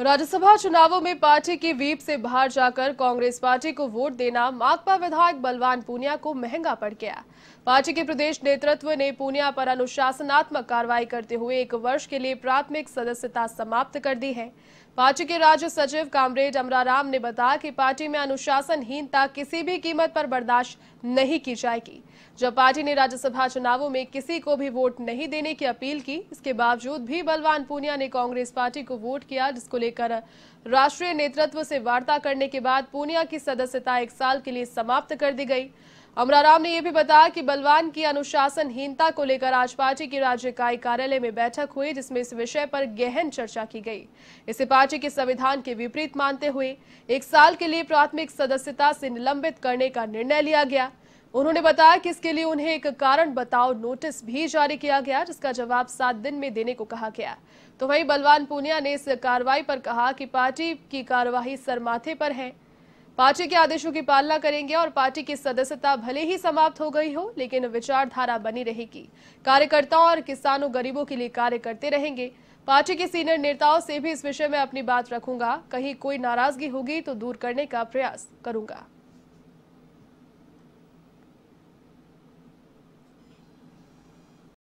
राज्यसभा चुनावों में पार्टी की वीप से बाहर जाकर कांग्रेस पार्टी को वोट देना माकपा विधायक बलवान पूनिया को महंगा पड़ गया पार्टी के प्रदेश नेतृत्व ने पूनिया पर अनुशासनात्मक कार्रवाई करते हुए एक वर्ष के लिए प्राथमिक सदस्यता समाप्त कर दी है पार्टी के राज्य सचिव कामरेड अमराराम ने बताया कि पार्टी में अनुशासनहीनता किसी भी कीमत पर बर्दाश्त नहीं की जाएगी जब पार्टी ने राज्यसभा चुनावों में किसी को भी वोट नहीं देने की अपील की इसके बावजूद भी बलवान पूनिया ने कांग्रेस पार्टी को वोट किया जिसको लेकर राष्ट्रीय नेतृत्व से वार्ता करने के बाद पूनिया की सदस्यता एक साल के लिए समाप्त कर दी गई अमराराम ने यह भी बताया कि बलवान की अनुशासनहीनता को लेकर आज पार्टी की राज्य इकाई कार्यालय में बैठक हुई जिसमें इस विषय पर गहन चर्चा की गई इसे पार्टी के संविधान के विपरीत मानते हुए एक साल के लिए प्राथमिक सदस्यता से निलंबित करने का निर्णय लिया गया उन्होंने बताया कि इसके लिए उन्हें एक कारण बताओ नोटिस भी जारी किया गया जिसका जवाब सात दिन में देने को कहा गया तो वहीं बलवान पूनिया ने इस कार्रवाई पर कहा कि पार्टी की कार्यवाही सरमाथे पर है पार्टी के आदेशों की पालना करेंगे और पार्टी की सदस्यता भले ही समाप्त हो गई हो लेकिन विचारधारा बनी रहेगी कार्यकर्ताओं और किसानों गरीबों के लिए कार्य करते रहेंगे पार्टी के सीनियर नेताओं से भी इस विषय में अपनी बात रखूंगा कहीं कोई नाराजगी होगी तो दूर करने का प्रयास करूंगा